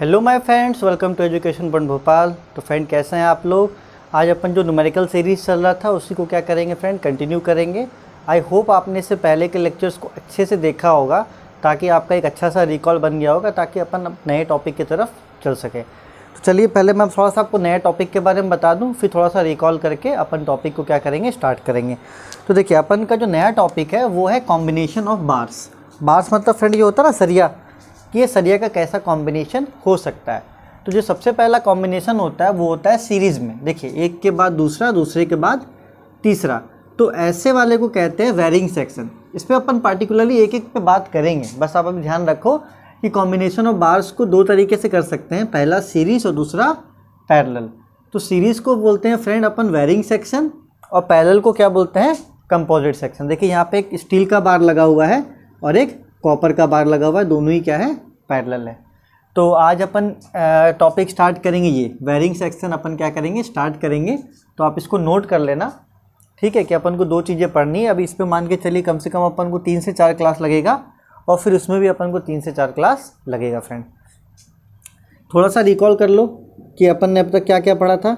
hello my friends welcome to education point Bhopal तो friend कैसे हैं आप लोग आज अपन जो न्यूमेरिकल सीरीज चल रहा था उसी को क्या करेंगे फ्रेंड कंटिन्यू करेंगे आई होप आपने इससे पहले के लेक्चर्स को अच्छे से देखा होगा ताकि आपका एक अच्छा सा रिकॉल बन गया होगा ताकि अपन नए टॉपिक की तरफ चल सकें तो चलिए पहले मैं थोड़ा सा आपको नए टॉपिक के बारे में बता दूँ फिर थोड़ा सा रिकॉल करके अपन टॉपिक को क्या करेंगे स्टार्ट करेंगे तो देखिए अपन का जो नया टॉपिक है वो है कॉम्बिनेशन ऑफ बार्स बार्स मतलब फ्रेंड ये होता है ना सरिया कि ये सरिया का कैसा कॉम्बिनेशन हो सकता है तो जो सबसे पहला कॉम्बिनेशन होता है वो होता है सीरीज़ में देखिए एक के बाद दूसरा दूसरे के बाद तीसरा तो ऐसे वाले को कहते हैं वेरिंग सेक्शन इस पर अपन पार्टिकुलरली एक एक पे बात करेंगे बस आप अब ध्यान रखो कि कॉम्बिनेशन ऑफ बार्स को दो तरीके से कर सकते हैं पहला सीरीज़ और दूसरा पैरल तो सीरीज़ को बोलते हैं फ्रेंड अपन वेरिंग सेक्शन और पैरल को क्या बोलते हैं कंपोजिट सेक्शन देखिए यहाँ पे एक स्टील का बार लगा हुआ है और एक कॉपर का बार लगा हुआ है दोनों ही क्या है पैरेलल है तो आज अपन टॉपिक स्टार्ट करेंगे ये वेरिंग सेक्शन अपन क्या करेंगे स्टार्ट करेंगे तो आप इसको नोट कर लेना ठीक है कि अपन को दो चीज़ें पढ़नी है अभी इस पर मान के चलिए कम से कम अपन को तीन से चार क्लास लगेगा और फिर उसमें भी अपन को तीन से चार क्लास लगेगा फ्रेंड थोड़ा सा रिकॉल कर लो कि अपन ने अब तक क्या क्या पढ़ा था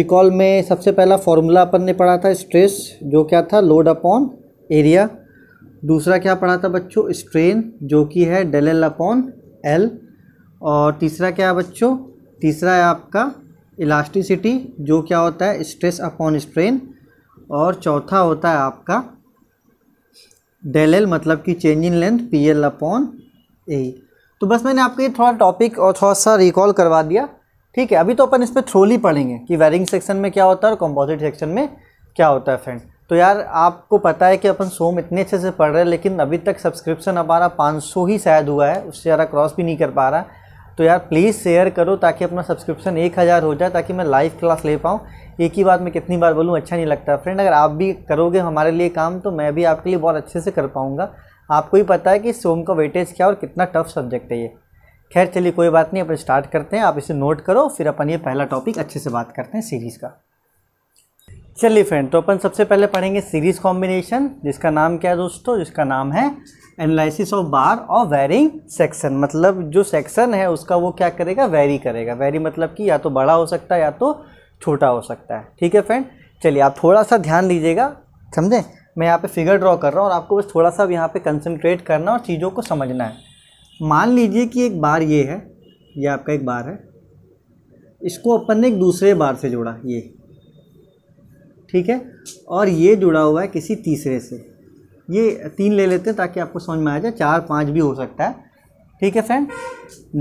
रिकॉल में सबसे पहला फॉर्मूला अपन ने पढ़ा था स्ट्रेस जो क्या था लोड अपॉन एरिया दूसरा क्या पढ़ा था बच्चों स्ट्रेन जो कि है डेल एल अपॉन एल और तीसरा क्या है बच्चों तीसरा है आपका इलास्टिसिटी जो क्या होता है स्ट्रेस अपॉन स्ट्रेन और चौथा होता है आपका डेल एल मतलब कि change in length P L upon A तो बस मैंने आपको ये थोड़ा टॉपिक और थोड़ा सा रिकॉल करवा दिया ठीक है अभी तो अपन इस पर थ्रोली पढ़ेंगे कि वेरिंग सेक्शन में क्या होता है और कंपोजिट सेक्शन में क्या होता है फ्रेंड तो यार आपको पता है कि अपन सोम इतने अच्छे से पढ़ रहे हैं लेकिन अभी तक सब्सक्रिप्शन हमारा 500 ही शायद हुआ है उससे ज़्यादा क्रॉस भी नहीं कर पा रहा तो यार प्लीज़ शेयर करो ताकि अपना सब्सक्रिप्शन एक हज़ार हो जाए ताकि मैं लाइव क्लास ले पाऊँ एक ही बात मैं कितनी बार बोलूँ अच्छा नहीं लगता फ्रेंड अगर आप भी करोगे हमारे लिए काम तो मैं भी आपके लिए बहुत अच्छे से कर पाऊँगा आपको ही पता है कि सोम का वेटेज क्या और कितना टफ सब्जेक्ट है ये खैर चलिए कोई बात नहीं अपन स्टार्ट करते हैं आप इसे नोट करो फिर अपन ये पहला टॉपिक अच्छे से बात करते हैं सीरीज़ का चलिए फ्रेंड तो अपन सबसे पहले पढ़ेंगे सीरीज कॉम्बिनेशन जिसका नाम क्या है दोस्तों जिसका नाम है एनालिसिस ऑफ बार और वेरिंग सेक्शन मतलब जो सेक्शन है उसका वो क्या करेगा वेरी करेगा वेरी मतलब कि या तो बड़ा हो सकता है या तो छोटा हो सकता है ठीक है फ्रेंड चलिए आप थोड़ा सा ध्यान दीजिएगा समझें मैं यहाँ पे फिगर ड्रॉ कर रहा हूँ और आपको बस थोड़ा सा यहाँ पे कंसनट्रेट करना और चीज़ों को समझना है मान लीजिए कि एक बार ये है ये आपका एक बार है इसको अपन ने एक दूसरे बार से जोड़ा ये ठीक है और ये जुड़ा हुआ है किसी तीसरे से ये तीन ले लेते हैं ताकि आपको समझ में आ जाए चार पाँच भी हो सकता है ठीक है फ्रेंड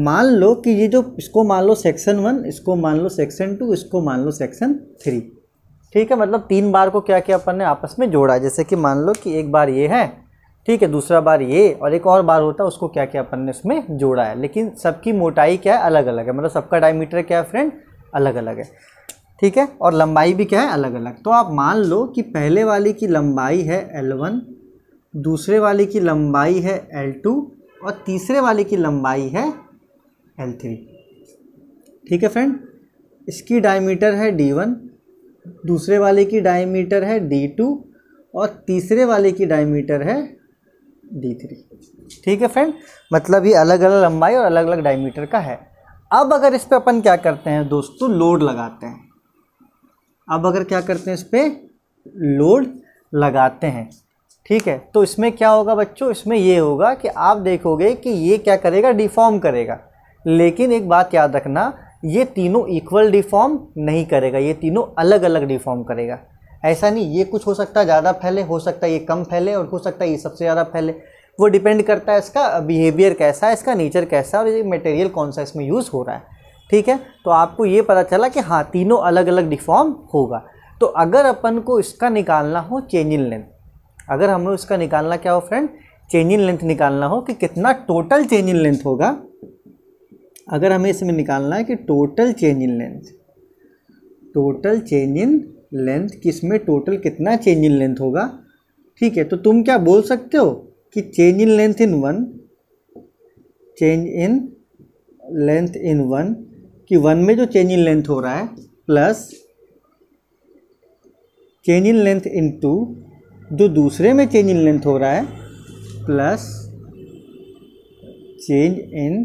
मान लो कि ये जो इसको मान लो सेक्शन वन इसको मान लो सेक्शन टू इसको मान लो सेक्शन थ्री ठीक है मतलब तीन बार को क्या किया अपन ने आपस में जोड़ा जैसे कि मान लो कि एक बार ये है ठीक है दूसरा बार ये और एक और बार होता है उसको क्या क्या अपन ने उसमें जोड़ा है लेकिन सबकी मोटाई क्या है अलग अलग है मतलब सबका डायमीटर क्या है फ्रेंड अलग अलग है ठीक है और लंबाई भी क्या है अलग अलग तो आप मान लो कि पहले वाले की लंबाई है एल वन दूसरे वाले की लंबाई है एल टू और तीसरे वाले की लंबाई है एल थ्री ठीक है फ्रेंड इसकी डायमीटर है डी वन दूसरे वाले की डायमीटर है डी टू और तीसरे वाले की डायमीटर है डी थ्री ठीक है फ्रेंड मतलब ये अलग अलग लंबाई और अलग अलग डायमीटर का है अब अगर इस पर अपन क्या करते हैं दोस्तों लोड लगाते हैं अब अगर क्या करते हैं इस पर लोड लगाते हैं ठीक है तो इसमें क्या होगा बच्चों इसमें ये होगा कि आप देखोगे कि ये क्या करेगा डिफॉर्म करेगा लेकिन एक बात याद रखना ये तीनों इक्वल डिफॉर्म नहीं करेगा ये तीनों अलग अलग डिफॉर्म करेगा ऐसा नहीं ये कुछ हो सकता है ज़्यादा फैले हो सकता है ये कम फैले और हो सकता है ये सबसे ज़्यादा फैले वो डिपेंड करता है इसका बिहेवियर कैसा है इसका नेचर कैसा है और ये मटेरियल कौन सा इसमें यूज़ हो रहा है ठीक है तो आपको ये पता चला कि हाँ तीनों अलग अलग डिफॉर्म होगा तो अगर अपन को इसका निकालना हो चेंज इन लेंथ अगर हम लोग इसका निकालना क्या हो फ्रेंड चेंज इन लेंथ निकालना हो कि कितना टोटल चेंज इन लेंथ होगा अगर हमें इसमें निकालना है कि total change in length total change in length में टोटल कितना चेंज इन लेंथ होगा ठीक है तो तुम क्या बोल सकते हो कि change in length in one change in length in one कि वन में जो चेंज इन लेंथ हो रहा है plus change in length in two जो दूसरे में चेंज इन लेंथ हो रहा है plus change in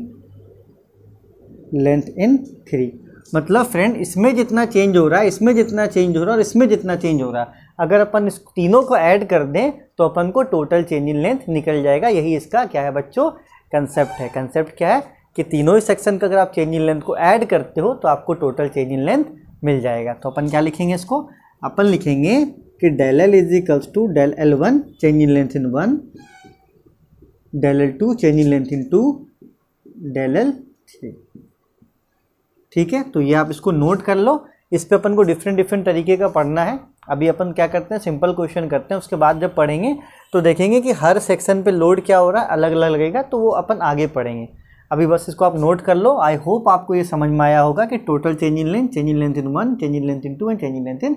length in three मतलब फ्रेंड इसमें जितना चेंज हो रहा है इसमें जितना चेंज हो रहा है और इसमें जितना चेंज हो रहा है अगर अपन इस तीनों को ऐड कर दें तो अपन को टोटल चेंज इन लेंथ निकल जाएगा यही इसका क्या है बच्चों कंसेप्ट है कंसेप्ट क्या है कि तीनों ही सेक्शन का अगर आप चेंजिंग लेंथ को ऐड करते हो तो आपको टोटल चेंजिंग लेंथ मिल जाएगा तो अपन क्या लिखेंगे इसको अपन लिखेंगे कि del L is equals to del L one changing length in one del L two changing length in two del L three ठीक है तो ये आप इसको नोट कर लो इस पे अपन को डिफरेंट डिफरेंट तरीके का पढ़ना है अभी अपन क्या करते हैं सिंपल क्वेश्चन करते हैं उसके बाद जब पढ़ेंगे तो देखेंगे कि हर सेक्शन पे लोड क्या हो रहा है अलग अलग लगेगा तो वो अपन आगे पढ़ेंगे अभी बस इसको आप नोट कर लो आई होप आपको ये समझ में आया होगा कि total change in length change in length in one change in length in two and change in length in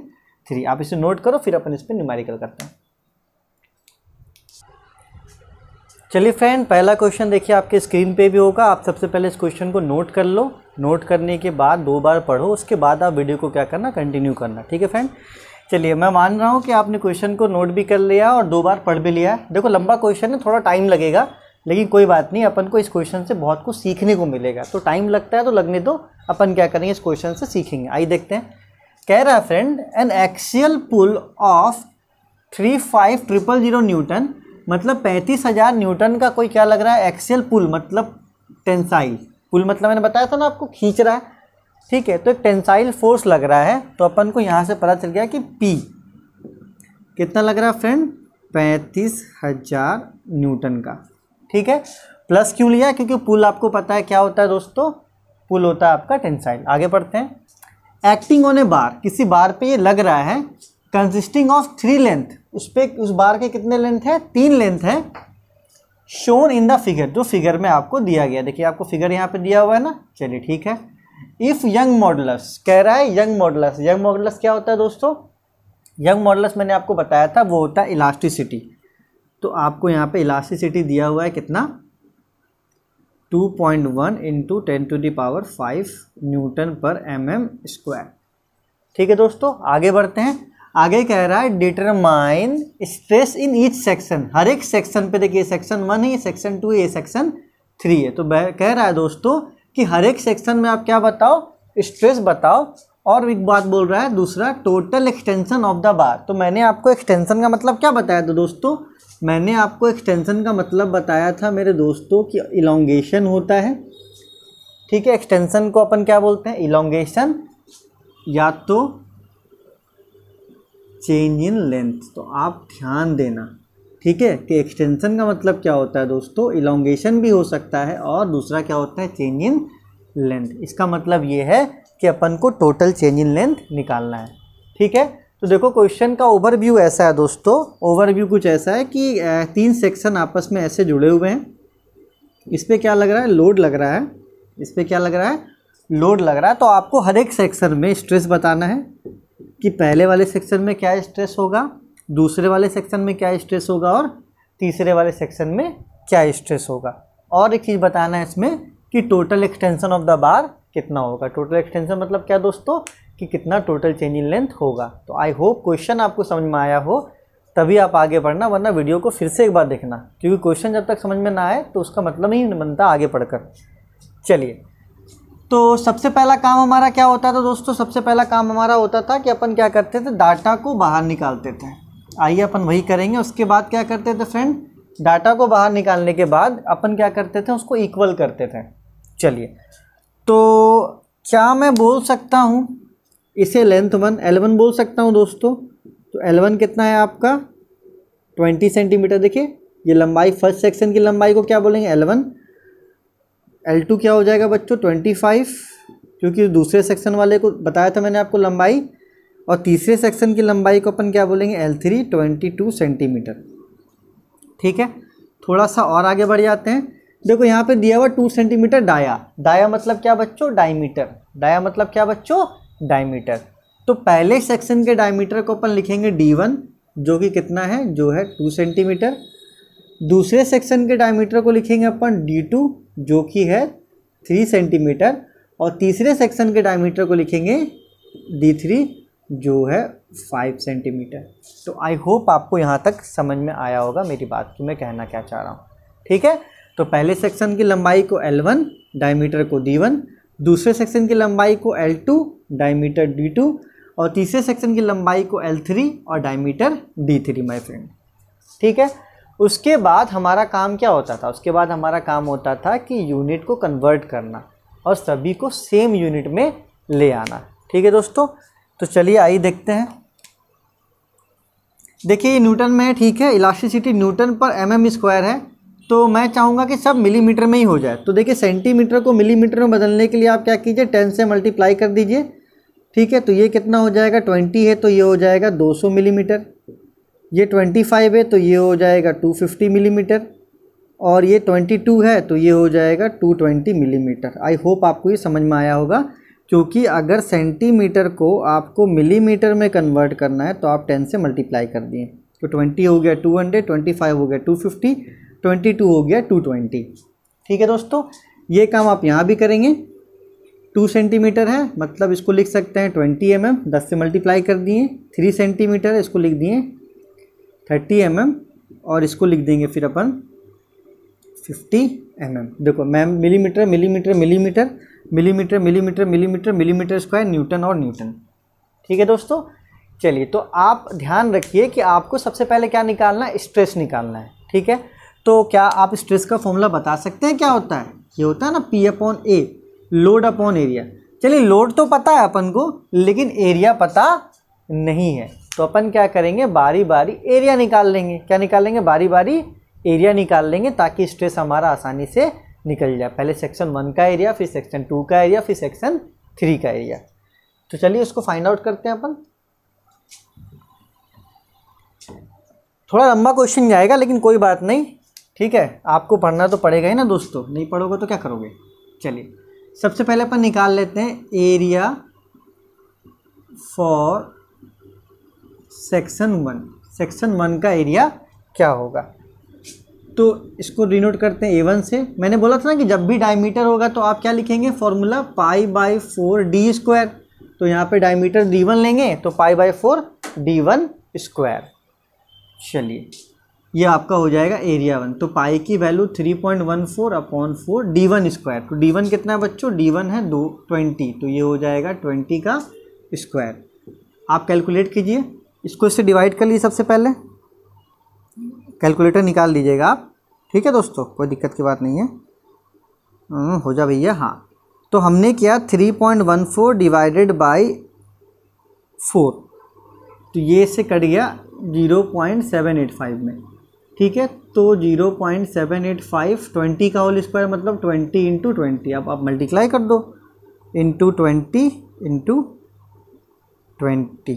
three आप इसे नोट करो फिर अपन इस पर न्यूमेरिकल करते हैं चलिए फ्रेंड पहला क्वेश्चन देखिए आपके स्क्रीन पे भी होगा आप सबसे पहले इस क्वेश्चन को नोट कर लो नोट करने के बाद दो बार पढ़ो उसके बाद आप वीडियो को क्या करना कंटिन्यू करना ठीक है फ्रेंड चलिए मैं मान रहा हूँ कि आपने क्वेश्चन को नोट भी कर लिया और दो बार पढ़ भी लिया है देखो लंबा क्वेश्चन है थोड़ा टाइम लगेगा लेकिन कोई बात नहीं अपन को इस क्वेश्चन से बहुत कुछ सीखने को मिलेगा तो टाइम लगता है तो लगने दो अपन क्या करेंगे इस क्वेश्चन से सीखेंगे आइए देखते हैं कह रहा है friend an axial pull of three five triple zero newton मतलब पैंतीस हज़ार न्यूटन का कोई क्या लग रहा है एक्सियल पुल मतलब टेंसाइल पुल मतलब मैंने बताया था ना आपको खींच रहा है ठीक है तो एक टेंसाइल फोर्स लग रहा है तो अपन को यहाँ से पता चल गया कि पी कितना लग रहा है फ्रेंड पैंतीस हज़ार न्यूटन का ठीक है प्लस क्यों लिया क्योंकि पुल आपको पता है क्या होता है दोस्तों पुल होता है आपका टेंसाइल आगे पढ़ते हैं एक्टिंग ऑन ए बार किसी बार पे ये लग रहा है कंसिस्टिंग ऑफ थ्री लेंथ उस पर उस बार के कितने लेंथ है तीन लेंथ है शोन इन द फिगर जो फिगर में आपको दिया गया देखिए आपको फिगर यहाँ पे दिया हुआ है ना चलिए ठीक है इफ़ यंग मॉडलस कह रहा है यंग मॉडलस यंग मॉडलस क्या होता है दोस्तों यंग मॉडलस मैंने आपको बताया था वो होता है इलास्टिसिटी तो आपको यहाँ पे इलास्टिसिटी दिया हुआ है कितना 2.1 point one into ten to the power five newton पर एम एम स्क्वायर ठीक है दोस्तों आगे बढ़ते हैं आगे कह रहा है determine stress in each section हर एक सेक्शन पे देखिए सेक्शन वन है सेक्शन टू है सेक्शन थ्री है तो कह रहा है दोस्तों कि हर एक सेक्शन में आप क्या बताओ स्ट्रेस बताओ और एक बात बोल रहा है दूसरा total extension of the bar तो मैंने आपको एक्सटेंशन का मतलब क्या बताया तो दोस्तों मैंने आपको एक्सटेंसन का मतलब बताया था मेरे दोस्तों कि इलोंगेशन होता है ठीक है एक्सटेंसन को अपन क्या बोलते हैं इलोंगेशन या तो चेंज इन लेंथ तो आप ध्यान देना ठीक है कि एक्सटेंसन का मतलब क्या होता है दोस्तों इलोंगेशन भी हो सकता है और दूसरा क्या होता है चेंज इन लेंथ इसका मतलब ये है कि अपन को टोटल चेंज इन लेंथ निकालना है ठीक है तो देखो क्वेश्चन का ओवरव्यू ऐसा है दोस्तों ओवरव्यू कुछ ऐसा है कि तीन सेक्शन आपस में ऐसे जुड़े हुए हैं इस पर क्या लग रहा है लोड लग रहा है इस पर क्या लग रहा है लोड लग रहा है तो आपको हर एक सेक्शन में स्ट्रेस बताना है कि पहले वाले सेक्शन में क्या स्ट्रेस होगा दूसरे वाले सेक्शन में क्या स्ट्रेस होगा और तीसरे वाले सेक्शन में क्या स्ट्रेस होगा और एक चीज़ बताना है इसमें कि total extension of the bar कितना होगा टोटल एक्सटेंशन मतलब क्या दोस्तों कि कितना टोटल चेंजिंग इन लेंथ होगा तो आई होप क्वेश्चन आपको समझ में आया हो तभी आप आगे पढ़ना वरना वीडियो को फिर से एक बार देखना क्योंकि क्वेश्चन जब तक समझ में ना आए तो उसका मतलब ही बनता आगे पढ़कर चलिए तो सबसे पहला काम हमारा क्या होता था दोस्तों सबसे पहला काम हमारा होता था कि अपन क्या करते थे डाटा को बाहर निकालते थे आइए अपन वही करेंगे उसके बाद क्या करते थे फ्रेंड डाटा को बाहर निकालने के बाद अपन क्या करते थे उसको इक्वल करते थे चलिए तो क्या मैं बोल सकता हूँ इसे लेंथ वन एल वन बोल सकता हूँ दोस्तों तो एल वन कितना है आपका ट्वेंटी सेंटीमीटर देखिए ये लंबाई फर्स्ट सेक्शन की लंबाई को क्या बोलेंगे एल वन एल टू क्या हो जाएगा बच्चों ट्वेंटी फाइव क्योंकि दूसरे सेक्शन वाले को बताया था मैंने आपको लंबाई और तीसरे सेक्शन की लंबाई को अपन क्या बोलेंगे L three twenty two centimeter ठीक है थोड़ा सा और आगे बढ़ जाते हैं देखो यहाँ पे दिया हुआ टू सेंटीमीटर डाया डाया मतलब क्या बच्चों डायमीटर डाया मतलब क्या बच्चों डायमीटर तो पहले सेक्शन के डायमीटर को अपन लिखेंगे डी वन जो कि कितना है जो है टू सेंटीमीटर दूसरे सेक्शन के डायमीटर को लिखेंगे अपन डी टू जो कि है थ्री सेंटीमीटर और तीसरे सेक्शन के डायमीटर को लिखेंगे डी थ्री जो है फाइव सेंटीमीटर तो आई होप आपको यहाँ तक समझ में आया होगा मेरी बात कि मैं कहना क्या चाह रहा हूँ ठीक है तो पहले सेक्शन की लंबाई को एल वन डायमीटर को डी वन दूसरे सेक्शन की लंबाई को L2 डायमीटर डी और तीसरे सेक्शन की लंबाई को L3 और डायमीटर D3 माई फ्रेंड ठीक है उसके बाद हमारा काम क्या होता था उसके बाद हमारा काम होता था कि यूनिट को कन्वर्ट करना और सभी को सेम यूनिट में ले आना ठीक है दोस्तों तो चलिए आइए देखते हैं देखिए ये न्यूटन में है ठीक है इलास्टिसिटी न्यूटन पर एम एम स्क्वायर है तो मैं चाहूँगा कि सब मिलीमीटर में ही हो जाए तो देखिए सेंटीमीटर को मिलीमीटर में बदलने के लिए आप क्या कीजिए टेन से मल्टीप्लाई कर दीजिए ठीक है तो ये कितना हो जाएगा ट्वेंटी है तो ये हो जाएगा दो सौ मिलीमीटर ये ट्वेंटी फाइव है तो ये हो जाएगा टू फिफ्टी मिलीमीटर और ये ट्वेंटी टू है तो ये हो जाएगा two twenty millimeter I hope आपको ये समझ में आया होगा क्योंकि अगर सेंटीमीटर को आपको मिलीमीटर में कन्वर्ट करना है तो आप टेन से मल्टीप्लाई कर दिए तो ट्वेंटी हो गया टू हंड्रेड ट्वेंटी फाइव हो गया टू फिफ्टी ट्वेंटी टू हो गया टू ट्वेंटी ठीक है दोस्तों ये काम आप यहाँ भी करेंगे टू सेंटीमीटर है मतलब इसको लिख सकते हैं ट्वेंटी एम एम दस से मल्टीप्लाई कर दिए थ्री सेंटीमीटर इसको लिख दिए थर्टी एम एम और इसको लिख देंगे फिर अपन फिफ्टी एम एम देखो ma'am millimeter millimeter millimeter millimeter millimeter millimeter millimeter square newton और न्यूटन ठीक है दोस्तों चलिए तो आप ध्यान रखिए कि आपको सबसे पहले क्या निकालना है स्ट्रेस निकालना है ठीक है तो क्या आप स्ट्रेस का फॉर्मूला बता सकते हैं क्या होता है ये होता है ना P upon A load upon area चलिए लोड तो पता है अपन को लेकिन एरिया पता नहीं है तो अपन क्या करेंगे बारी बारी एरिया निकाल लेंगे क्या निकाल लेंगे बारी बारी एरिया निकाल लेंगे ताकि स्ट्रेस हमारा आसानी से निकल जाए पहले सेक्शन वन का एरिया फिर सेक्शन टू का एरिया फिर सेक्शन थ्री का एरिया तो चलिए उसको फाइंड आउट करते हैं अपन थोड़ा लंबा क्वेश्चन जाएगा लेकिन कोई बात नहीं ठीक है आपको पढ़ना तो पड़ेगा ही ना दोस्तों नहीं पढ़ोगे तो क्या करोगे चलिए सबसे पहले अपन निकाल लेते हैं area for section one section one का एरिया क्या होगा तो इसको डिनोट करते हैं ए वन से मैंने बोला था ना कि जब भी डायमीटर होगा तो आप क्या लिखेंगे formula pi by four D square तो यहाँ पे डायमीटर डी वन लेंगे तो pi by four D one square चलिए ये आपका हो जाएगा एरिया वन तो पाई की value three point one four upon four D one square तो डी वन कितना है बच्चों डी वन है दो ट्वेंटी तो ये हो जाएगा ट्वेंटी का स्क्वायर आप कैलकुलेट कीजिए इसको इससे डिवाइड कर लीजिए सबसे पहले कैलकुलेटर निकाल लीजिएगा आप ठीक है दोस्तों कोई दिक्कत की बात नहीं है हम्म, हो जा भैया हाँ तो हमने किया three point one four divided by four तो ये इससे कट गया zero point seven eight five में ठीक है तो zero point seven eight five twenty का होल स्क्वायर मतलब ट्वेंटी इंटू ट्वेंटी अब आप मल्टीप्लाई कर दो इंटू ट्वेंटी इंटू ट्वेंटी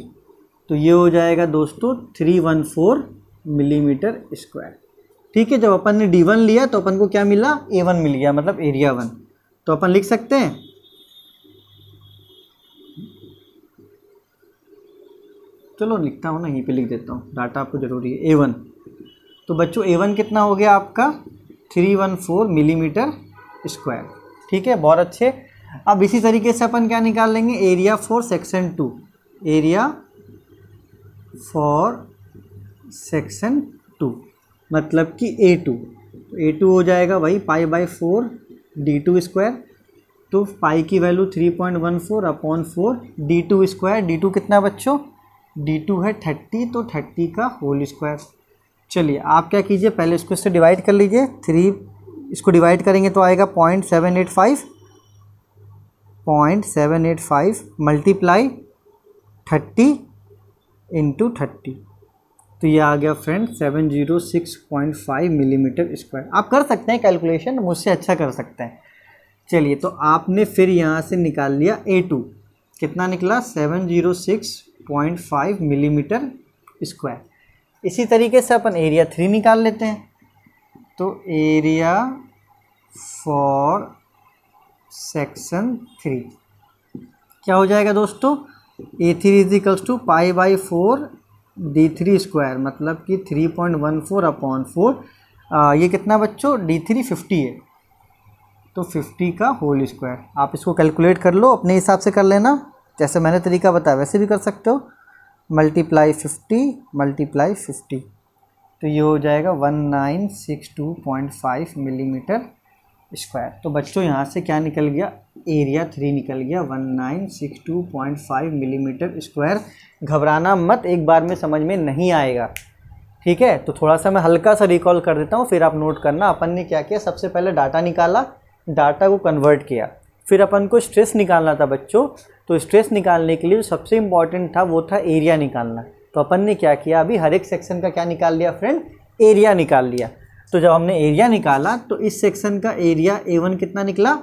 तो ये हो जाएगा दोस्तों three one four millimeter square ठीक है जब अपन ने डी वन लिया तो अपन को क्या मिला ए वन मिल गया मतलब एरिया वन तो अपन लिख सकते हैं चलो लिखता हूँ ना यहीं पे लिख देता हूँ डाटा आपको ज़रूरी है ए वन तो बच्चों ए वन कितना हो गया आपका three one four millimeter square ठीक है बहुत अच्छे अब इसी तरीके से अपन क्या निकाल लेंगे area for section two area for section two मतलब कि ए टू तो ए टू हो जाएगा भाई pi by four D two square तो पाई की value three point one four upon four D two square D two कितना बच्चों डी टू है थर्टी तो थर्टी का होल स्क्वायर चलिए आप क्या कीजिए पहले इसको इससे डिवाइड कर लीजिए थ्री इसको डिवाइड करेंगे तो आएगा point seven eight five point seven eight five multiply thirty into thirty तो ये आ गया friend seven zero six point five millimetre square आप कर सकते हैं कैलकुलेशन मुझसे अच्छा कर सकते हैं चलिए तो आपने फिर यहाँ से निकाल लिया ए टू कितना निकला seven zero six point five millimetre square इसी तरीके से अपन एरिया थ्री निकाल लेते हैं तो एरिया फॉर सेक्शन थ्री क्या हो जाएगा दोस्तों A three equals to pi by four D three square मतलब कि three point one four upon four ये कितना बच्चों डी थ्री फिफ्टी है तो फिफ्टी का होल स्क्वायर आप इसको कैलकुलेट कर लो अपने हिसाब से कर लेना जैसे मैंने तरीका बताया वैसे भी कर सकते हो मल्टीप्लाई फिफ्टी मल्टीप्लाई फिफ्टी तो ये हो जाएगा one nine six two point five millimetre square तो बच्चों यहाँ से क्या निकल गया एरिया थ्री निकल गया one nine six two point five millimetre square घबराना मत एक बार में समझ में नहीं आएगा ठीक है तो थोड़ा सा मैं हल्का सा रिकॉल कर देता हूँ फिर आप नोट करना अपन ने क्या किया सबसे पहले डाटा निकाला डाटा को कन्वर्ट किया फिर अपन को स्ट्रेस निकालना था बच्चों तो स्ट्रेस निकालने के लिए सबसे इम्पॉर्टेंट था वो था एरिया निकालना तो अपन ने क्या किया अभी हर एक सेक्शन का क्या निकाल लिया फ्रेंड एरिया निकाल लिया तो जब हमने एरिया निकाला तो इस सेक्शन का एरिया ए वन कितना निकला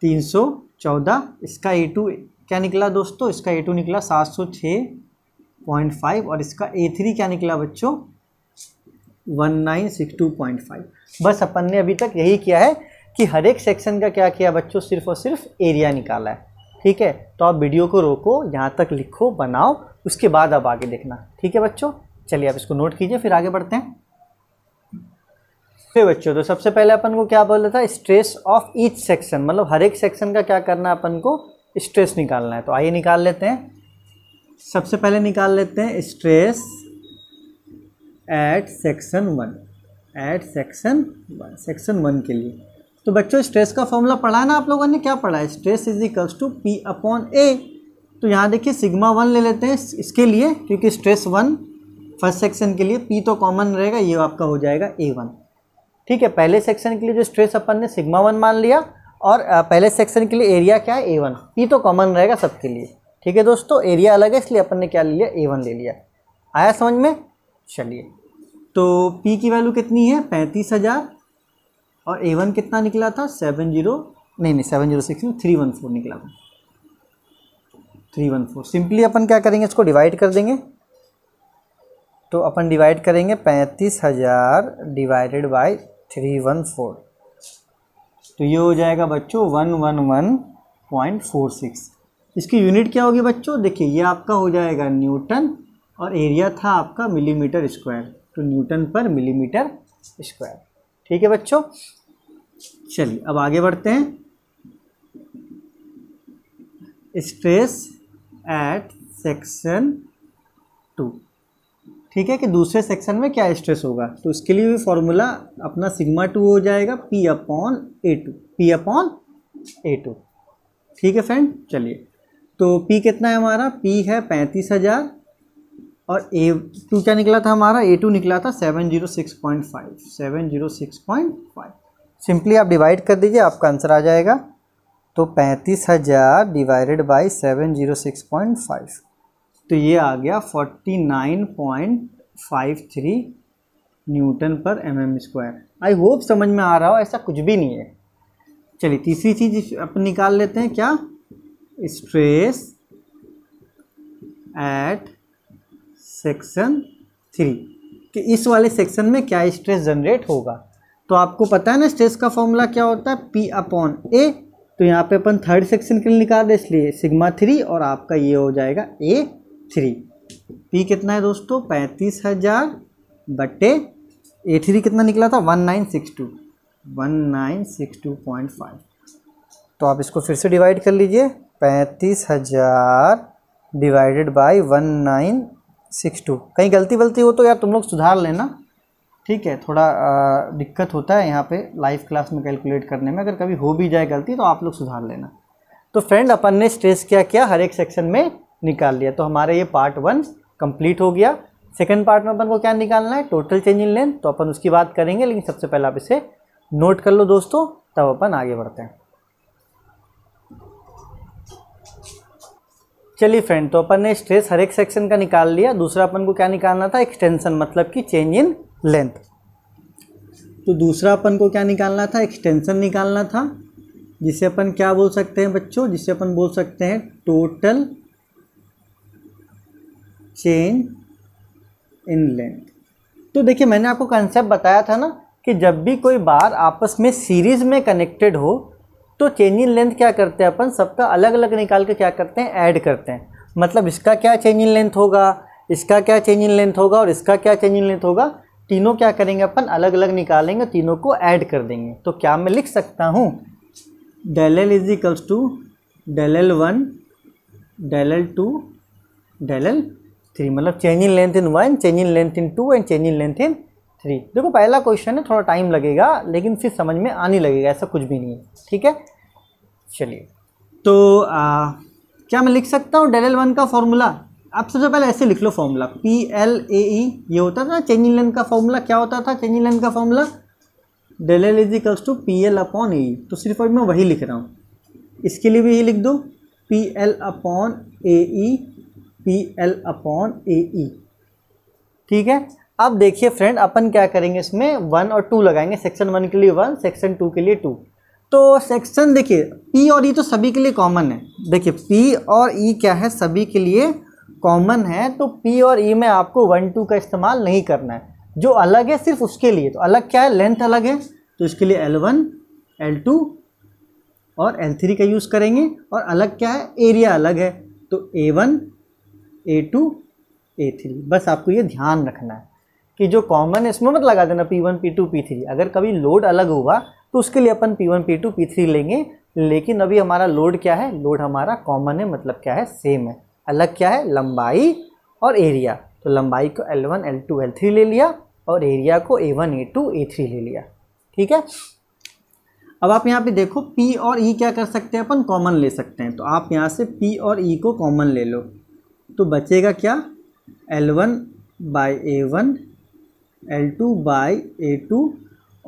तीन सौ चौदह इसका ए टू क्या निकला दोस्तों इसका ए टू निकला सात सौ छः पॉइंट फाइव और इसका ए थ्री क्या निकला बच्चों one nine six two point five बस अपन ने अभी तक यही किया है कि हर एक सेक्शन का क्या किया बच्चों सिर्फ और सिर्फ एरिया निकाला है ठीक है तो आप वीडियो को रोको यहाँ तक लिखो बनाओ उसके बाद आप आगे देखना ठीक है बच्चों चलिए आप इसको नोट कीजिए फिर आगे बढ़ते हैं फिर बच्चों तो सबसे पहले अपन को क्या बोला था स्ट्रेस ऑफ ईच सेक्शन मतलब हर एक सेक्शन का क्या करना है अपन को स्ट्रेस निकालना है तो आइए निकाल लेते हैं सबसे पहले निकाल लेते हैं stress at section one at section one section one के लिए तो बच्चों स्ट्रेस का फॉर्मूला पढ़ा है ना आप लोगों ने क्या पढ़ा है stress is equals to P upon A तो यहाँ देखिए सिग्मा वन ले लेते हैं इसके लिए क्योंकि स्ट्रेस वन फर्स्ट सेक्शन के लिए पी तो कॉमन रहेगा ये आपका हो जाएगा ए वन ठीक है पहले सेक्शन के लिए जो स्ट्रेस अपन ने सिग्मा वन मान लिया और पहले सेक्शन के लिए एरिया क्या है ए वन पी तो कॉमन रहेगा सबके लिए ठीक है दोस्तों एरिया अलग है इसलिए अपन ने क्या ले लिया ए वन ले लिया आया समझ में चलिए तो पी की वैल्यू कितनी है पैंतीस हज़ार और ए वन कितना निकला था सेवन जीरो नहीं नहीं सेवन जीरो सिक्स में थ्री वन फोर निकला था थ्री वन फोर सिंपली अपन क्या करेंगे इसको डिवाइड कर देंगे तो अपन डिवाइड करेंगे पैंतीस हज़ार divided by three one four तो ये हो जाएगा बच्चों one one one point four six इसकी यूनिट क्या होगी बच्चों देखिए ये आपका हो जाएगा न्यूटन और एरिया था आपका मिलीमीटर स्क्वायर तो न्यूटन पर मिलीमीटर स्क्वायर ठीक है बच्चों चलिए अब आगे बढ़ते हैं स्ट्रेस एट सेक्शन टू ठीक है कि दूसरे सेक्शन में क्या स्ट्रेस होगा तो उसके लिए भी फॉर्मूला अपना सिग्मा टू हो जाएगा P upon A two P upon A two ठीक है फ्रेंड चलिए तो पी कितना है हमारा पी है पैंतीस हज़ार और ए टू क्या निकला था हमारा ए टू निकला था seven zero six point five seven zero six point five simply आप डिवाइड कर दीजिए आपका आंसर आ जाएगा तो पैंतीस हज़ार divided by seven zero six point five तो ये आ गया forty nine point five three newton पर M M square I hope समझ में आ रहा हो ऐसा कुछ भी नहीं है चलिए तीसरी चीज़ अपन निकाल लेते हैं क्या स्ट्रेस एट सेक्शन थ्री कि इस वाले सेक्शन में क्या स्ट्रेस जनरेट होगा तो आपको पता है ना स्ट्रेस का फॉर्मूला क्या होता है पी अपॉन ए तो यहाँ पे अपन थर्ड सेक्शन के लिए निकाल दें इसलिए सिग्मा थ्री और आपका ये हो जाएगा ए थ्री पी कितना है दोस्तों पैंतीस हजार बटे ए थ्री कितना निकला था one nine six two one nine six two point five तो आप इसको फिर से डिवाइड कर लीजिए पैंतीस हजार divided by one nine six two कहीं गलती वलती हो तो यार तुम लोग सुधार लेना ठीक है थोड़ा दिक्कत होता है यहाँ पे लाइव क्लास में कैलकुलेट करने में अगर कभी हो भी जाए गलती तो आप लोग सुधार लेना तो फ्रेंड अपन ने स्ट्रेस क्या किया हर एक सेक्शन में निकाल लिया तो हमारे ये पार्ट वन कंप्लीट हो गया सेकंड पार्ट में अपन को क्या निकालना है टोटल चेंज इन लेंथ तो अपन उसकी बात करेंगे लेकिन सबसे पहले आप इसे नोट कर लो दोस्तों तब अपन आगे बढ़ते हैं चलिए फ्रेंड तो अपन ने स्ट्रेस हर एक सेक्शन का निकाल लिया दूसरा अपन को क्या निकालना था एक्सटेंशन मतलब कि चेंज इन लेंथ तो दूसरा अपन को क्या निकालना था एक्सटेंशन निकालना था जिसे अपन क्या बोल सकते हैं बच्चों जिसे अपन बोल सकते हैं टोटल चेंज इन लेंथ तो देखिए मैंने आपको कंसेप्ट बताया था ना कि जब भी कोई बार आपस में सीरीज में कनेक्टेड हो तो चेंज इन लेंथ क्या करते हैं अपन सबका अलग अलग निकाल के क्या करते हैं ऐड करते हैं मतलब इसका क्या चेंज इन लेंथ होगा इसका क्या चेंज इन लेंथ होगा और इसका क्या चेंजिंग इन लेंथ होगा तीनों क्या करेंगे अपन अलग अलग निकालेंगे तीनों को ऐड कर देंगे तो क्या मैं लिख सकता हूँ del L is equals to del L one del L two del L three मतलब change in length in one change in length in two and change in length in three देखो पहला क्वेश्चन है थोड़ा time लगेगा लेकिन फिर समझ में आने लगेगा ऐसा कुछ भी नहीं है ठीक है चलिए तो आ, क्या मैं लिख सकता हूँ डेल एल वन का फॉर्मूला आप सबसे पहले ऐसे लिख लो formula P L A E ये होता था ना चेंज इन लेन का फॉर्मूला क्या होता था चेंज इन लेन का formula del L is equals to P L upon A E तो सिर्फ अभी मैं वही लिख रहा हूँ इसके लिए भी यही लिख दो P L upon A E P L upon A E ठीक है अब देखिए फ्रेंड अपन क्या करेंगे इसमें वन और टू लगाएंगे सेक्शन वन के लिए वन सेक्शन टू के लिए टू तो सेक्शन देखिए पी और ई e तो सभी के लिए कॉमन है देखिए पी और ई e क्या है सभी के लिए कॉमन है तो पी और ई e में आपको वन टू का इस्तेमाल नहीं करना है जो अलग है सिर्फ उसके लिए तो अलग क्या है लेंथ अलग है तो इसके लिए एल वन एल टू और एल थ्री का यूज़ करेंगे और अलग क्या है एरिया अलग है तो A one A two A three बस आपको ये ध्यान रखना है कि जो कॉमन है इसमें मत लगा देना P one P two P three अगर कभी लोड अलग हुआ तो उसके लिए अपन P one P two P three लेंगे लेकिन अभी हमारा लोड क्या है लोड हमारा कॉमन है मतलब क्या है सेम है अलग क्या है लंबाई और एरिया तो लंबाई को L one L two L three ले लिया और एरिया को A one A two A three ले लिया ठीक है अब आप यहाँ पे देखो P और E क्या कर सकते हैं अपन कॉमन ले सकते हैं तो आप यहाँ से P और E को कॉमन ले लो तो बचेगा क्या L1 one by A one L two by A two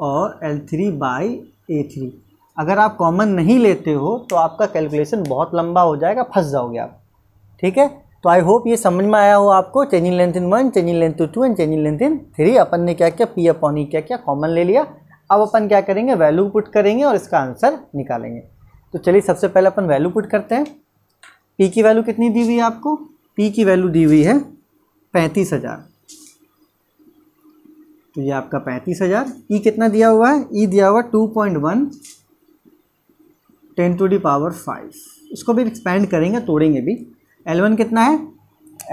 और L three by A three अगर आप कॉमन नहीं लेते हो तो आपका कैलकुलेशन बहुत लंबा हो जाएगा फंस जाओगे आप ठीक है तो आई होप ये समझ में आया हो आपको changing length in one changing length in two and changing length in three अपन ने क्या किया पी अपॉन ई क्या किया कॉमन ले लिया अब अपन क्या करेंगे वैल्यू पुट करेंगे और इसका आंसर निकालेंगे तो चलिए सबसे पहले अपन वैल्यू पुट करते हैं पी की वैल्यू कितनी दी हुई है आपको पी की वैल्यू दी हुई है पैंतीस हज़ार तो ये आपका पैंतीस हज़ार ई e कितना दिया हुआ है ई e दिया हुआ two point one ten to the power five इसको भी एक्सपेंड करेंगे तोड़ेंगे भी एल वन कितना है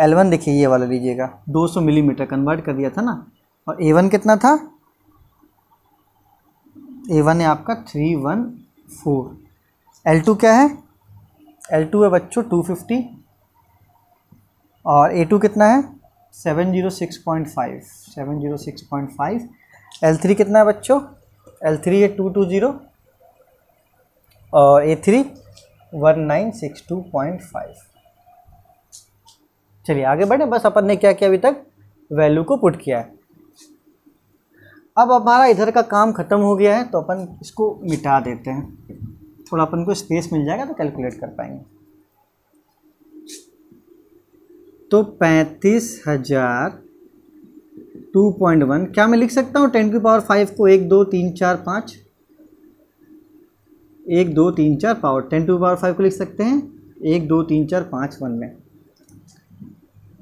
एल वन देखिए ये वाला लीजिएगा दो सौ मिलीमीटर कन्वर्ट कर दिया था ना और ए वन कितना था ए वन है आपका three one four L two क्या है एल टू है बच्चों टू फिफ्टी और ए टू कितना है seven zero six point five seven zero six point five L three कितना है बच्चों एल थ्री है टू टू ज़ीरो और A three one nine six two point five चलिए आगे बढ़े बस अपन ने क्या किया अभी तक वैल्यू को पुट किया है अब हमारा इधर का काम ख़त्म हो गया है तो अपन इसको मिटा देते हैं थोड़ा अपन को स्पेस मिल जाएगा तो कैलकुलेट कर पाएंगे तो पैंतीस हजार टू पॉइंट वन क्या मैं लिख सकता हूँ टेन की पावर फाइव को एक दो तीन चार पाँच एक दो तीन चार power ten to power five को लिख सकते हैं एक दो तीन चार पाँच वन में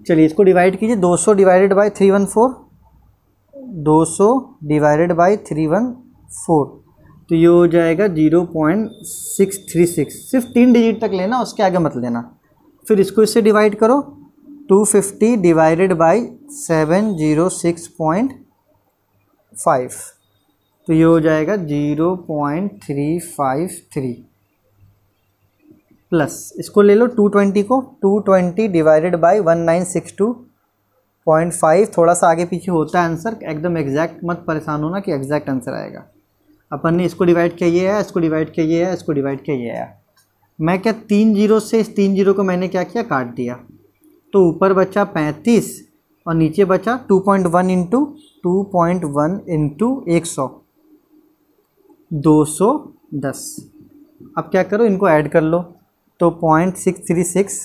चलिए इसको डिवाइड कीजिए दो सौ divided by three one four दो सौ divided by three one four तो ये हो जाएगा zero point six three six सिर्फ तीन डिजिट तक लेना उसके आगे मत लेना फिर इसको इससे डिवाइड करो two fifty divided by seven zero six point five तो ये हो जाएगा zero point three five three plus इसको ले लो टू ट्वेंटी को two twenty divided by one nine six two point five थोड़ा सा आगे पीछे होता है आंसर एकदम एग्जैक्ट मत परेशान होना कि एग्जैक्ट आंसर आएगा अपन ने इसको डिवाइड किया ये है इसको डिवाइड किया ये है इसको डिवाइड किया ये है मैं क्या तीन जीरो से इस तीन जीरो को मैंने क्या किया काट दिया तो ऊपर बचा पैंतीस और नीचे बचा two point one into two point one into एक सौ दो सौ दस अब क्या करो इनको ऐड कर लो तो point six three six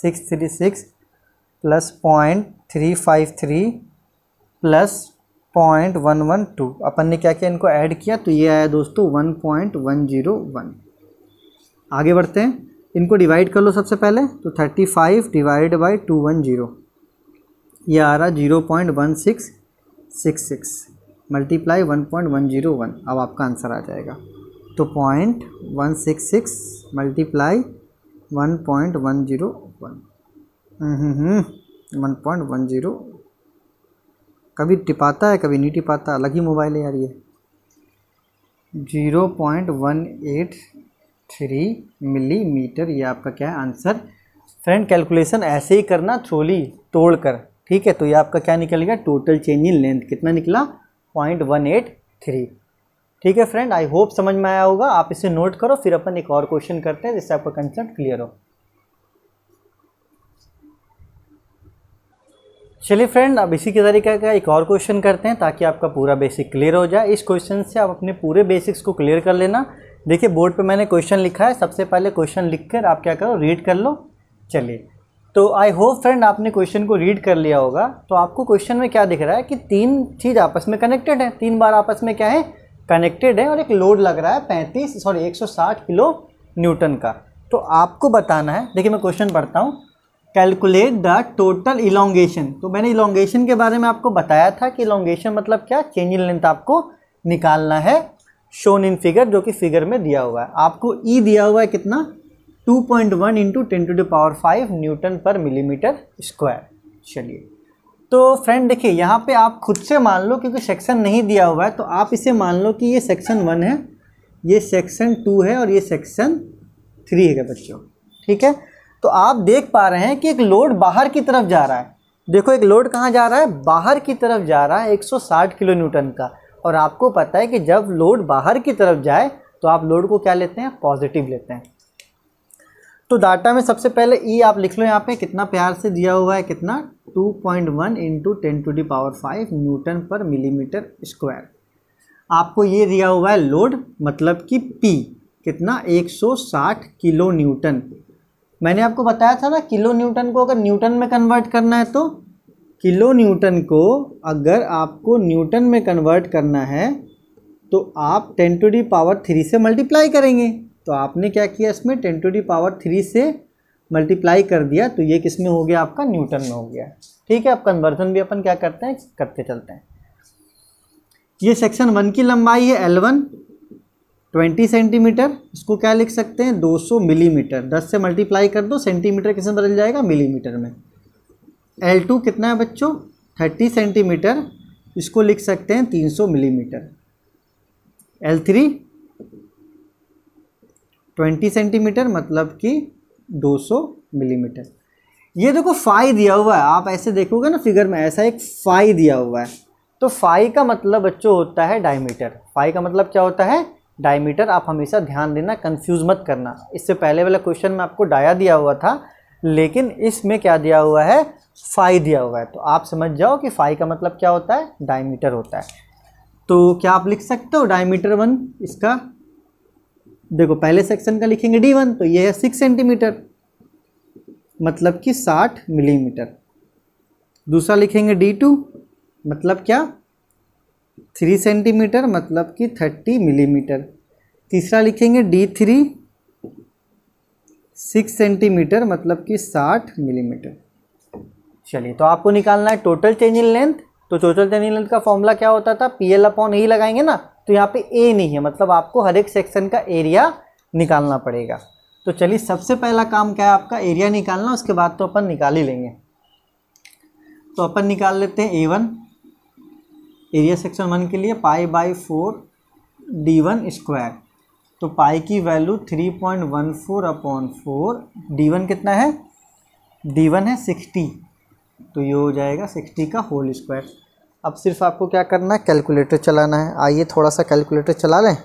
six three six plus point three five three plus point one one two अपन ने क्या किया इनको ऐड किया तो ये आया दोस्तों one point one zero one आगे बढ़ते हैं इनको डिवाइड कर लो सबसे पहले तो thirty five divide by two one zero ये आ रहा zero point one six six six multiply one point one zero one अब आपका आंसर आ जाएगा तो point one six six multiply one point one zero one one point one zero कभी टिपाता है कभी नहीं टिपाता अलग ही मोबाइल है यार ये zero point one eight three millimetre ये आपका क्या है आंसर फ्रेंड कैलकुलेशन ऐसे ही करना थ्रोली तोड़ कर ठीक है तो ये आपका क्या निकल गया टोटल चेंज इन लेंथ कितना निकला पॉइंट वन एट थ्री ठीक है फ्रेंड आई होप समझ में आया होगा आप इसे नोट करो फिर अपन एक और क्वेश्चन करते हैं जिससे आपका कंसेप्ट क्लियर हो चलिए फ्रेंड अब इसी के तरीके का एक और क्वेश्चन करते हैं ताकि आपका पूरा बेसिक क्लियर हो जाए इस क्वेश्चन से आप अपने पूरे बेसिक्स को क्लियर कर लेना देखिए बोर्ड पे मैंने क्वेश्चन लिखा है सबसे पहले क्वेश्चन लिखकर आप क्या करो रीड कर लो चलिए तो आई होप फ्रेंड आपने क्वेश्चन को रीड कर लिया होगा तो आपको क्वेश्चन में क्या दिख रहा है कि तीन चीज़ आपस में कनेक्टेड है तीन बार आपस में क्या है कनेक्टेड है और एक लोड लग रहा है पैंतीस सॉरी एक किलो न्यूटन का तो आपको बताना है देखिए मैं क्वेश्चन पढ़ता हूँ कैलकुलेट द टोटल इलोंगेशन तो मैंने इलोंगेशन के बारे में आपको बताया था कि इलोंगेशन मतलब क्या चेंज इन लेंथ आपको निकालना है शोन इन फिगर जो कि फिगर में दिया हुआ है आपको ई e दिया हुआ है कितना 2.1 point one into ten to the power five newton पर मिलीमीटर स्क्वायर चलिए तो फ्रेंड देखिए यहाँ पे आप खुद से मान लो क्योंकि सेक्शन नहीं दिया हुआ है तो आप इसे मान लो कि ये सेक्शन वन है ये सेक्शन टू है और ये सेक्शन थ्री है बच्चों ठीक है तो आप देख पा रहे हैं कि एक लोड बाहर की तरफ जा रहा है देखो एक लोड कहाँ जा रहा है बाहर की तरफ जा रहा है 160 किलो न्यूटन का और आपको पता है कि जब लोड बाहर की तरफ जाए तो आप लोड को क्या लेते हैं पॉजिटिव लेते हैं तो डाटा में सबसे पहले ई e आप लिख लो यहाँ पे कितना प्यार से दिया हुआ है कितना 2.1 point one into ten to the power five newton पर मिलीमीटर स्क्वायर आपको ये दिया हुआ है लोड मतलब कि पी कितना 160 किलो न्यूटन मैंने आपको बताया था ना किलो न्यूटन को अगर न्यूटन में कन्वर्ट करना है तो किलो न्यूटन को अगर आपको न्यूटन में कन्वर्ट करना है तो आप ten to the power three से मल्टीप्लाई करेंगे तो आपने क्या किया इसमें ten to the power three से मल्टीप्लाई कर दिया तो ये किस में हो गया आपका न्यूटन में हो गया ठीक है अब कन्वर्जन भी अपन क्या करते हैं करते चलते हैं ये सेक्शन वन की लंबाई है एल वन ट्वेंटी सेंटीमीटर इसको क्या लिख सकते हैं 200 मिलीमीटर 10 से मल्टीप्लाई कर दो सेंटीमीटर किसमें बदल जाएगा मिलीमीटर में एल टू कितना है बच्चों थर्टी सेंटीमीटर इसको लिख सकते हैं तीन सौ millimetre L three twenty centimetre मतलब कि दो सौ मिलीमीटर ये देखो फाई दिया हुआ है आप ऐसे देखोगे ना फिगर में ऐसा एक फाई दिया हुआ है तो फाई का मतलब बच्चों होता है डायमीटर फाई का मतलब क्या होता है डायमीटर आप हमेशा ध्यान देना कंफ्यूज मत करना इससे पहले वाला क्वेश्चन में आपको डाया दिया हुआ था लेकिन इसमें क्या दिया हुआ है फाई दिया हुआ है तो आप समझ जाओ कि फाई का मतलब क्या होता है डायमीटर होता है तो क्या आप लिख सकते हो डायमीटर वन इसका देखो पहले सेक्शन का लिखेंगे डी वन तो ये है सिक्स सेंटीमीटर मतलब कि साठ मिलीमीटर दूसरा लिखेंगे डी टू मतलब क्या थ्री सेंटीमीटर मतलब कि थर्टी मिलीमीटर तीसरा लिखेंगे डी थ्री सिक्स सेंटीमीटर मतलब कि साठ मिलीमीटर चलिए तो आपको निकालना है टोटल चेंज इन लेंथ तो टोटल चेंज इन लेंथ का फॉर्मूला क्या होता था पी एल अपॉन ही लगाएंगे ना तो यहाँ पे ए नहीं है मतलब आपको हर एक सेक्शन का एरिया निकालना पड़ेगा तो चलिए सबसे पहला काम क्या है आपका एरिया निकालना उसके बाद तो अपन निकाल ही लेंगे तो अपन निकाल लेते हैं A one area section one के लिए pi by four D one square तो पाई की value three point one four upon four D one कितना है डी वन है सिक्सटी तो ये हो जाएगा सिक्सटी का होल स्क्वायर अब सिर्फ आपको क्या करना है कैलकुलेटर चलाना है आइए थोड़ा सा कैलकुलेटर चला लें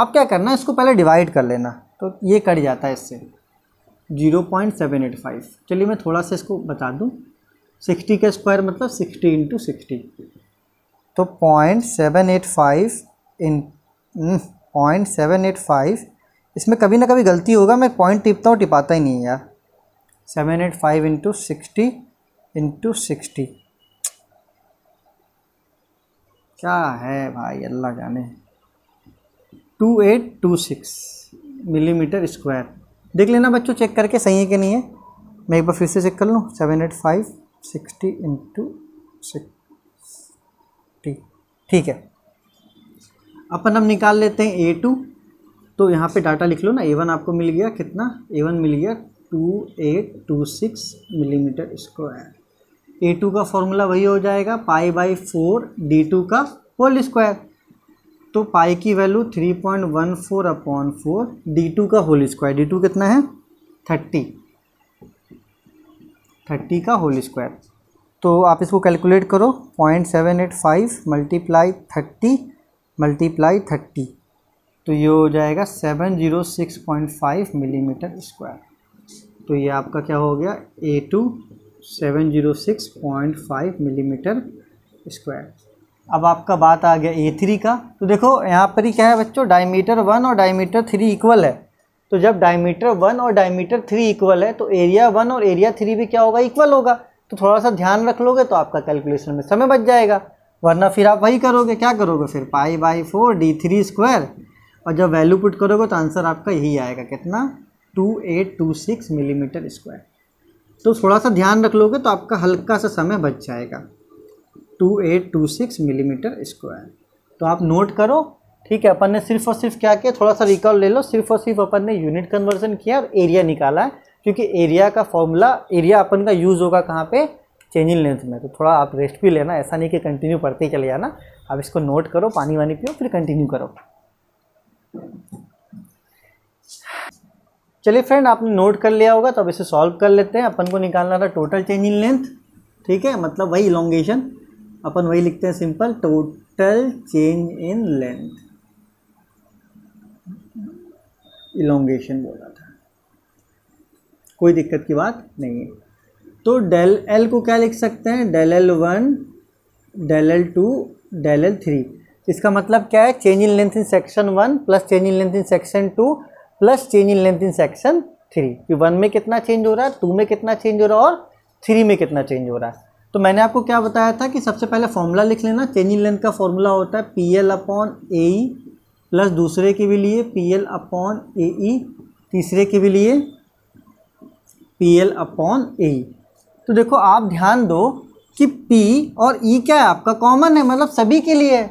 आप क्या करना है इसको पहले डिवाइड कर लेना तो ये कट जाता है इससे zero point seven eight five चलिए मैं थोड़ा सा इसको बता दूँ सिक्सटी का स्क्वायर मतलब सिक्सटी इंटू सिक्सटी तो point seven eight five in point seven eight five इसमें कभी ना कभी गलती होगा मैं पॉइंट टिपता हूँ टिपाता ही नहीं यार seven eight five into sixty into sixty क्या है भाई अल्लाह जाने two eight two six millimetre square देख लेना बच्चों चेक करके सही है कि नहीं है मैं एक बार फिर से चेक कर लूँ seven eight five sixty into sixty ठीक है अपन हम निकाल लेते हैं ए टू तो यहाँ पे डाटा लिख लो ना ए वन आपको मिल गया कितना ए वन मिल गया two eight two six millimetre square A two का फॉर्मूला वही हो जाएगा pi by four D two का होल स्क्वायर तो पाई की value three point one four upon four D two का होल स्क्वायर डी टू कितना है थर्टी थर्टी का होल स्क्वायर तो आप इसको कैलकुलेट करो point seven eight five multiply thirty multiply thirty तो ये हो जाएगा seven zero six point five millimetre square तो ये आपका क्या हो गया A two seven zero six point five millimetre square अब आपका बात आ गया ए थ्री का तो देखो यहाँ पर ही क्या है बच्चों डायमीटर वन और डायमीटर थ्री इक्वल है तो जब डायमीटर वन और डायमीटर थ्री इक्वल है तो एरिया वन और एरिया थ्री भी क्या होगा इक्वल होगा तो थोड़ा सा ध्यान रख लोगे तो आपका कैलकुलेशन में समय बच जाएगा वरना फिर आप वही करोगे क्या करोगे फिर pi by four D three square और जब वैल्यू पुट करोगे तो आंसर आपका यही आएगा कितना two eight two six millimetre square तो थोड़ा सा ध्यान रख लोगे तो आपका हल्का सा समय बच जाएगा two eight two six millimetre square तो आप नोट करो ठीक है अपन ने सिर्फ और सिर्फ क्या किया थोड़ा सा रिकॉल ले लो सिर्फ और सिर्फ अपन ने यूनिट कन्वर्जन किया और एरिया निकाला है क्योंकि एरिया का फॉर्मूला एरिया अपन का यूज़ होगा कहाँ पे चेंज इन लेंथ में तो थोड़ा आप रेस्ट भी लेना ऐसा नहीं कि कंटिन्यू पढ़ते ही चले जाना आप इसको नोट करो पानी वानी पियो फिर कंटिन्यू करो चलिए फ्रेंड आपने नोट कर लिया होगा तो अब इसे सॉल्व कर लेते हैं अपन को निकालना था टोटल चेंज इन लेंथ ठीक है मतलब वही इलोंगेशन अपन वही लिखते हैं simple total change in length elongation बोला था कोई दिक्कत की बात नहीं है तो डेल एल को क्या लिख सकते हैं del L one del L two del L three इसका मतलब क्या है change in length in section one plus change in length in section two plus change in length in section three कि वन में कितना चेंज हो रहा है टू में कितना चेंज हो रहा है और थ्री में कितना चेंज हो रहा है तो मैंने आपको क्या बताया था कि सबसे पहले फॉर्मूला लिख लेना चेंज इन लेंथ का फॉर्मूला होता है P L upon A E plus दूसरे के भी लिए P L upon A E तीसरे के भी लिए P L upon A E तो देखो आप ध्यान दो कि P और E क्या है आपका कॉमन है मतलब सभी के लिए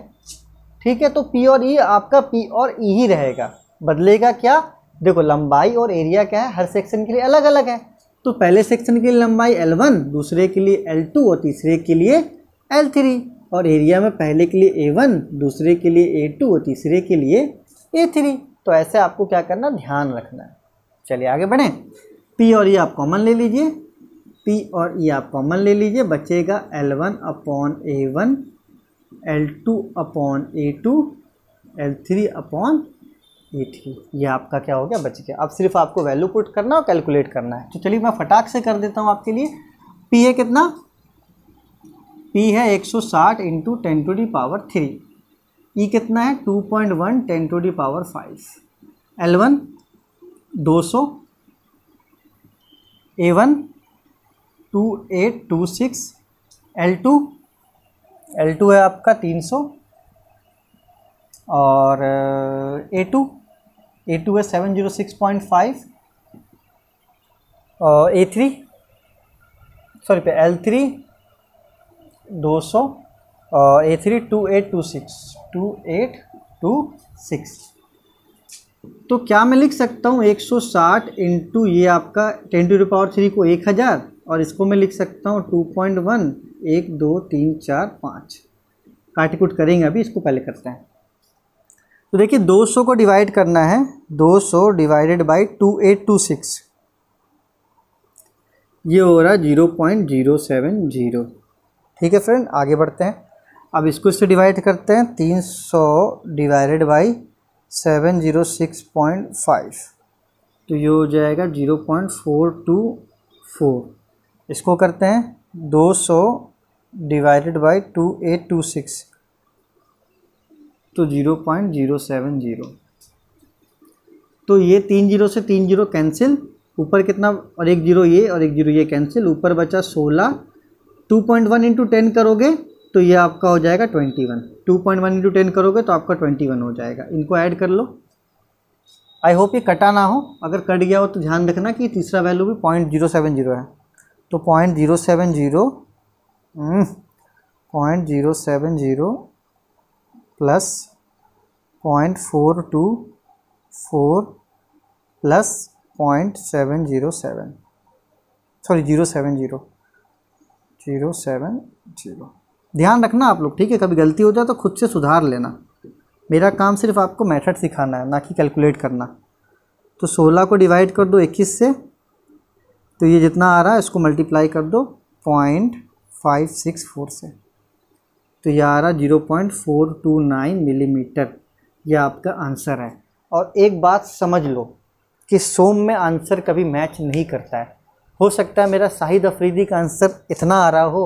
ठीक है तो P और E आपका P और E ही रहेगा बदलेगा क्या देखो लंबाई और एरिया क्या है हर सेक्शन के लिए अलग अलग है तो पहले सेक्शन के लिए लंबाई L1 दूसरे के लिए L2 और तीसरे के लिए L3 और एरिया में पहले के लिए A1 दूसरे के लिए A2 और तीसरे के लिए A3 तो ऐसे आपको क्या करना ध्यान रखना है चलिए आगे बढ़ें पी और E आप कॉमन ले लीजिए पी और ई e आप कॉमन ले लीजिए बचेगा L one upon A one L two upon A two L three upon A three ये आपका क्या हो गया बच गया अब सिर्फ आपको वैल्यू पुट करना और कैलकुलेट करना है तो चलिए मैं फटाक से कर देता हूँ आपके लिए पी है कितना पी है 160 सौ साठ into ten to the power three E कितना है 2.1 point one ten to the power five L one दो सौ A one two eight two six L two L two है आपका तीन सौ और ए टू ए टू है seven zero six point five और ए थ्री सॉरी पे एल थ्री दो सौ और A three two eight two six two eight two six तो क्या मैं लिख सकता हूँ एक सौ साठ इंटू ये आपका टेन टू पावर थ्री को एक हज़ार और इसको मैं लिख सकता हूँ टू पॉइंट वन एक दो तीन चार पाँच काटिकुट करेंगे अभी इसको पहले करते हैं तो देखिए दो सौ को डिवाइड करना है दो सौ divided by two eight two six ये हो रहा है zero point zero seven zero ठीक है फ्रेंड आगे बढ़ते हैं अब इसको इससे डिवाइड करते हैं तीन सौ divided by seven zero six point five तो ये हो जाएगा zero point four two four इसको करते हैं दो सौ divided by two eight two six तो zero point zero seven zero तो ये तीन जीरो से तीन जीरो कैंसिल ऊपर कितना और एक जीरो ये और एक जीरो ये कैंसिल ऊपर बचा सोलह two point one into ten करोगे तो ये आपका हो जाएगा twenty one two point one into ten करोगे तो आपका ट्वेंटी वन हो जाएगा इनको ऐड कर लो आई होप ये कटा ना हो अगर कट गया हो तो ध्यान रखना कि तीसरा वैल्यू भी पॉइंट जीरो सेवन जीरो है तो point zero seven zero point zero seven zero plus point four two four plus point seven zero seven sorry zero seven zero zero seven zero ध्यान रखना आप लोग ठीक है कभी गलती हो जाए तो खुद से सुधार लेना मेरा काम सिर्फ आपको मेथड सिखाना है ना कि कैलकुलेट करना तो सोलह को डिवाइड कर दो इक्कीस से तो ये जितना आ रहा है इसको मल्टीप्लाई कर दो पॉइंट फाइव सिक्स फोर से तो ये आ रहा zero point four two nine millimetre ये आपका आंसर है और एक बात समझ लो कि सोम में आंसर कभी मैच नहीं करता है हो सकता है मेरा शाहिद अफरीदी का आंसर इतना आ रहा हो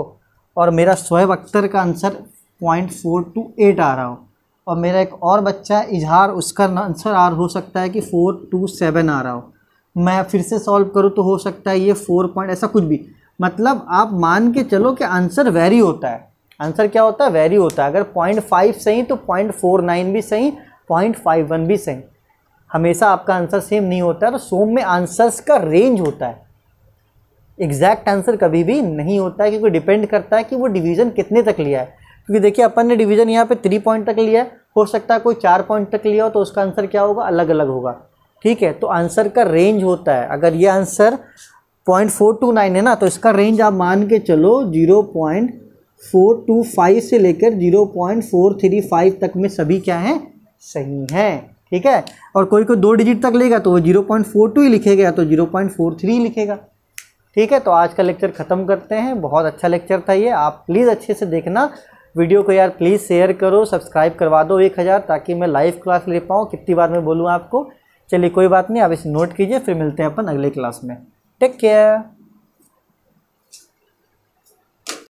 और मेरा शोएब अख्तर का answer point four two eight आ रहा हो और मेरा एक और बच्चा है इजहार उसका आंसर आर हो सकता है कि फ़ोर टू सेवन आ रहा हो मैं फिर से सॉल्व करूँ तो हो सकता है ये फोर पॉइंट ऐसा कुछ भी मतलब आप मान के चलो कि आंसर वेरी होता है आंसर क्या होता है वेरी होता है अगर पॉइंट फाइव सही तो पॉइंट फोर नाइन भी सही पॉइंट फाइव वन भी सही हमेशा आपका आंसर सेम नहीं होता है तो सोम में आंसर्स का रेंज होता है एग्जैक्ट आंसर कभी भी नहीं होता है क्योंकि डिपेंड करता है कि वो डिवीज़न कितने तक लिया है क्योंकि देखिए अपन ने डिवीज़न यहाँ पे थ्री पॉइंट तक लिया है हो सकता है कोई चार पॉइंट तक लिया हो तो उसका आंसर क्या होगा अलग अलग होगा ठीक है तो आंसर का रेंज होता है अगर ये answer point four two nine है ना तो इसका रेंज आप मान के चलो zero point four two five से लेकर zero point four three five तक में सभी क्या हैं सही हैं ठीक है और कोई कोई दो डिजिट तक लेगा तो वो जीरो पॉइंट फोर टू ही लिखेगा तो जीरो पॉइंट फोर थ्री लिखेगा ठीक है तो आज का लेक्चर ख़त्म करते हैं बहुत अच्छा लेक्चर था ये आप प्लीज़ अच्छे से देखना वीडियो को यार प्लीज़ शेयर करो सब्सक्राइब करवा दो एक हज़ार ताकि मैं लाइव क्लास ले पाऊँ कितनी बार मैं बोलूँ आपको चलिए कोई बात नहीं आप इसे नोट कीजिए फिर मिलते हैं अपन अगले क्लास में टेक केयर